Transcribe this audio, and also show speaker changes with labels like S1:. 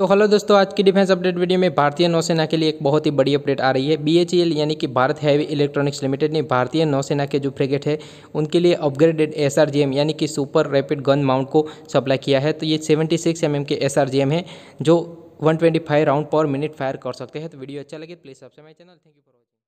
S1: तो हेलो दोस्तों आज की डिफेंस अपडेट वीडियो में भारतीय नौसेना के लिए एक बहुत ही बड़ी अपडेट आ रही है बी यानी कि भारत हैवी इलेक्ट्रॉनिक्स लिमिटेड ने भारतीय नौसेना के जो फ्रिगेट है उनके लिए अपग्रेडेड एस यानी कि सुपर रैपिड गन माउंट को सप्लाई किया है तो ये 76 सिक्स mm के एस है जो one round per minute fire कर सकते हैं तो वीडियो अच्छा लगे प्लीज़ सबसे my channel thank you for